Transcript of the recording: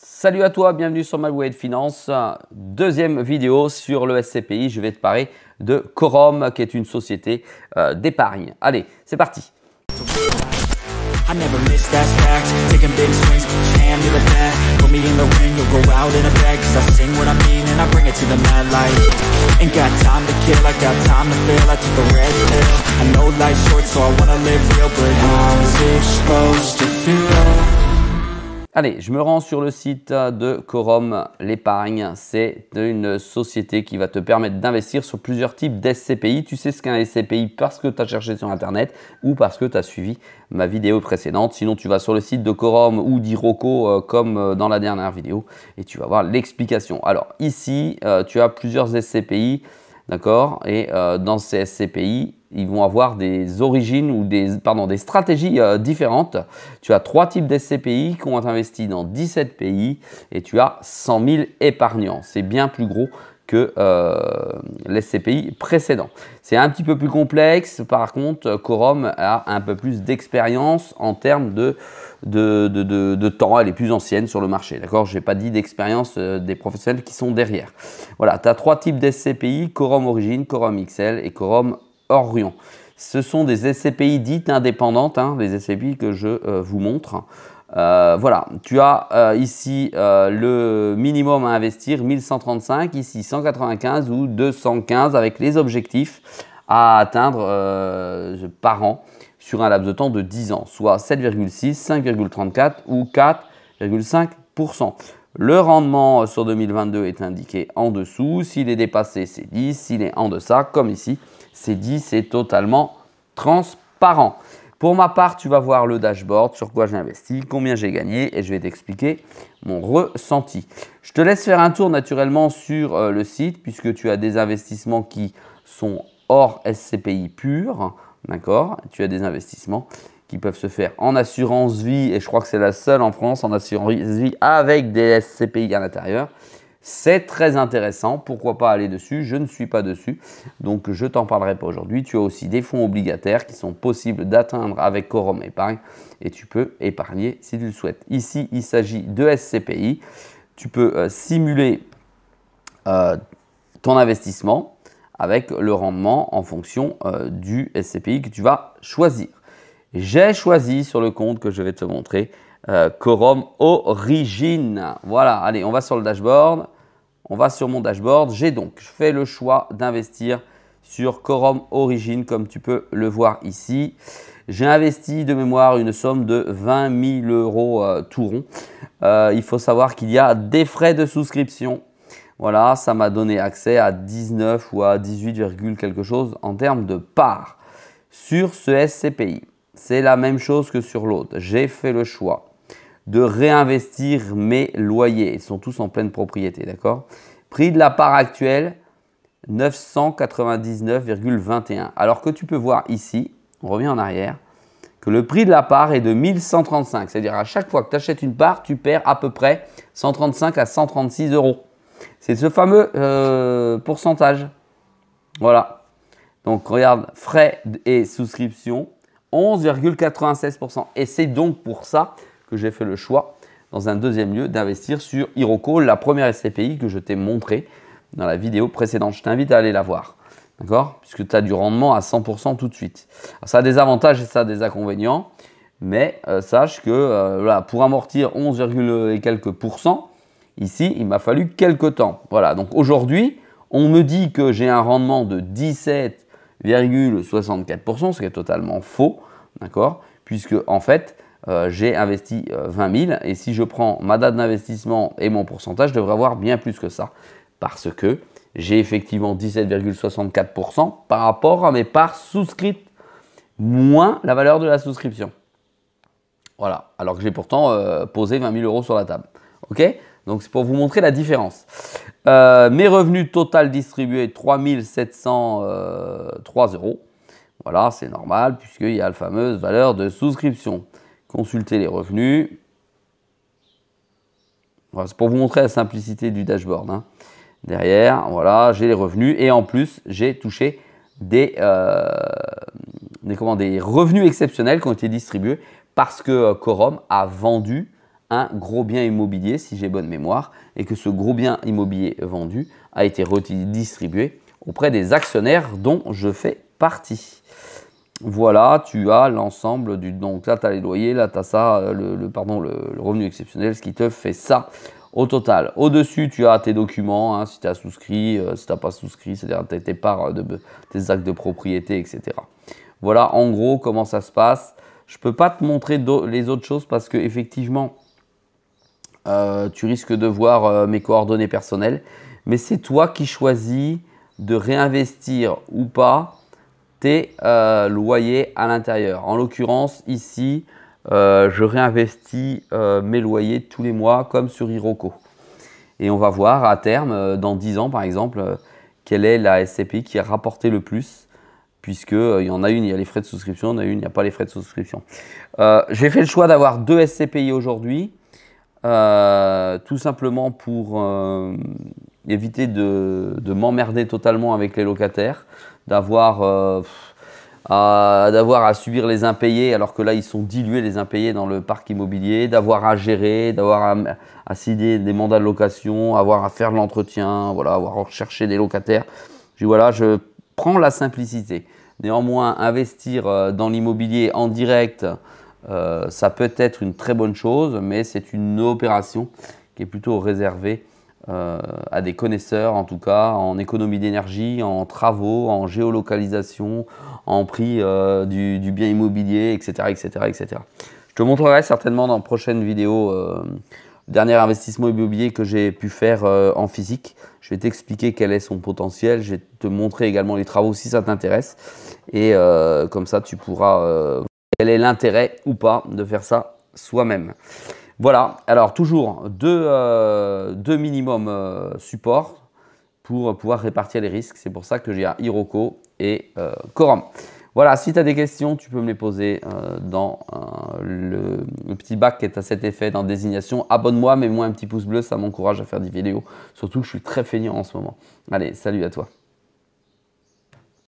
Salut à toi, bienvenue sur My Finance. Deuxième vidéo sur le SCPI. Je vais te parler de Corom, qui est une société euh, d'épargne. Allez, c'est parti. Allez, je me rends sur le site de Corom l'épargne. C'est une société qui va te permettre d'investir sur plusieurs types d'SCPI. Tu sais ce qu'est un SCPI parce que tu as cherché sur Internet ou parce que tu as suivi ma vidéo précédente. Sinon, tu vas sur le site de Corom ou d'Iroco euh, comme euh, dans la dernière vidéo et tu vas voir l'explication. Alors ici, euh, tu as plusieurs SCPI. D'accord Et dans ces SCPI, ils vont avoir des origines ou des, pardon, des stratégies euh, différentes. Tu as trois types d'SCPI qui ont investi dans 17 pays et tu as 100 000 épargnants. C'est bien plus gros que euh, l'SCPI précédent. C'est un petit peu plus complexe, par contre, Quorum a un peu plus d'expérience en termes de de, temps, elle est plus ancienne sur le marché, d'accord Je n'ai pas dit d'expérience euh, des professionnels qui sont derrière. Voilà, tu as trois types d'SCPI, Quorum Origine, Quorum XL et Quorum Orion. Ce sont des SCPI dites indépendantes, hein, des SCPI que je euh, vous montre. Euh, voilà, tu as euh, ici le minimum à investir, 1135, ici 195 ou 215 avec les objectifs à atteindre par an sur un laps de temps de 10 ans, soit 7,6, 5,34 ou 4,5%. Le rendement sur 2022 est indiqué en dessous. S'il est dépassé, c'est 10. S'il est en deçà, comme ici, c'est 10. C'est totalement transparent. Pour ma part, tu vas voir le dashboard, sur quoi j'ai investi, combien j'ai gagné et je vais t'expliquer mon ressenti. Je te laisse faire un tour naturellement sur euh, le site puisque tu as des investissements qui sont hors SCPI pur, hein. d'accord Tu as des investissements qui peuvent se faire en assurance vie, et je crois que c'est la seule en France en assurance vie avec des SCPI à l'intérieur. C'est très intéressant, pourquoi pas aller dessus Je ne suis pas dessus, donc je t'en parlerai pas aujourd'hui. Tu as aussi des fonds obligataires qui sont possibles d'atteindre avec Corom Épargne et tu peux épargner si tu le souhaites. Ici, il s'agit de SCPI. Tu peux euh, simuler euh, ton investissement avec le rendement en fonction euh, du SCPI que tu vas choisir j'ai choisi sur le compte que je vais te montrer, euh, Quorum Corum Origin. Voilà, allez, on va sur le dashboard. On va sur mon dashboard. J'ai donc fait le choix d'investir sur Quorum Origin, comme tu peux le voir ici. J'ai investi de mémoire une somme de 20 000 euros euh, tout rond. Euh, il faut savoir qu'il y a des frais de souscription. Voilà, ça m'a donné accès à 19 ou à 18, quelque chose en termes de parts sur ce SCPI. C'est la même chose que sur l'autre. J'ai fait le choix de réinvestir mes loyers. Ils sont tous en pleine propriété, d'accord Prix de la part actuelle, 999,21. Alors que tu peux voir ici, on revient en arrière, que le prix de la part est de 1135. C'est-à-dire à chaque fois que tu achètes une part, tu perds à peu près 135 à 136 euros. C'est ce fameux euh, pourcentage. Voilà. Donc regarde, frais et souscription, 11,96%. Et c'est donc pour ça que j'ai fait le choix, dans un deuxième lieu, d'investir sur Iroco, la première SCPI que je t'ai montrée dans la vidéo précédente. Je t'invite à aller la voir. D'accord Puisque tu as du rendement à 100% tout de suite. ça a des avantages et ça a des inconvénients. Mais euh, sache que euh, pour amortir 11, et quelques pourcents, ici, il m'a fallu quelques temps. Voilà, donc aujourd'hui, on me dit que j'ai un rendement de 17 0,64%, ce qui est totalement faux, d'accord Puisque en fait, euh, j'ai investi 20 euh, 000 et si je prends ma date d'investissement et mon pourcentage, je devrais avoir bien plus que ça. Parce que j'ai effectivement 17,64% par rapport à mes parts souscrites, moins la valeur de la souscription. Voilà, alors que j'ai pourtant euh, posé 20 000 euros sur la table. OK donc c'est pour vous montrer la différence. Euh, mes revenus total distribués 3703 euh, euros. Voilà, c'est normal puisqu'il y a la fameuse valeur de souscription. Consultez les revenus. c'est pour vous montrer la simplicité du dashboard. Hein. Derrière, voilà, j'ai les revenus et en plus, j'ai touché des, euh, des, revenus exceptionnels qui ont été distribués parce que Quorum a vendu un gros bien immobilier, si j'ai bonne mémoire, et que ce gros bien immobilier vendu a été redistribué auprès des actionnaires dont je fais partie. Voilà, tu as l'ensemble du... Donc là, tu as les loyers, là, tu as ça, euh, le, pardon, le, revenu exceptionnel, ce qui te fait ça au total. Au-dessus, tu as tes documents, hein, si tu as souscrit, euh, si tu n'as pas souscrit, c'est-à-dire tes, parts, de, tes actes de propriété, etc. Voilà, en gros, comment ça se passe. Je ne peux pas te montrer les autres choses parce que effectivement, euh, tu risques de voir euh, mes coordonnées personnelles. Mais c'est toi qui choisis de réinvestir ou pas tes euh, loyers à l'intérieur. En l'occurrence, ici, je réinvestis mes loyers tous les mois comme sur Iroco. Et on va voir à terme, dans 10 ans par exemple, quelle est la SCPI qui a rapporté le plus puisque il y en a une, il y a les frais de souscription, il y en a une, il n'y a pas les frais de souscription. J'ai fait le choix d'avoir deux SCPI aujourd'hui. Euh, tout simplement pour euh, éviter de, m'emmerder totalement avec les locataires, euh, d'avoir à, subir les impayés alors que là ils sont dilués les impayés dans le parc immobilier, d'avoir à gérer, d'avoir à, à signer des mandats de location, avoir à faire de l'entretien, voilà, avoir à rechercher des locataires. Je, voilà, je prends la simplicité. Néanmoins, investir dans l'immobilier en direct, euh, ça peut être une très bonne chose, mais c'est une opération qui est plutôt réservée euh, à des connaisseurs, en tout cas en économie d'énergie, en travaux, en géolocalisation, en prix euh, du, bien immobilier, etc., etc., etc. Je te montrerai certainement dans une prochaine vidéo dernier investissement immobilier que j'ai pu faire en physique. Je vais t'expliquer quel est son potentiel. Je vais te montrer également les travaux si ça t'intéresse. Et comme ça, tu pourras... Quel est l'intérêt ou pas de faire ça soi-même Voilà, alors toujours deux, euh, deux minimums euh, supports pour pouvoir répartir les risques. C'est pour ça que j'ai un et euh, Voilà, si tu as des questions, tu peux me les poser euh, dans le, petit bac qui est à cet effet dans désignation. Abonne-moi, mets-moi un petit pouce bleu, ça m'encourage à faire des vidéos. Surtout que je suis très feignant en ce moment. Allez, salut à toi.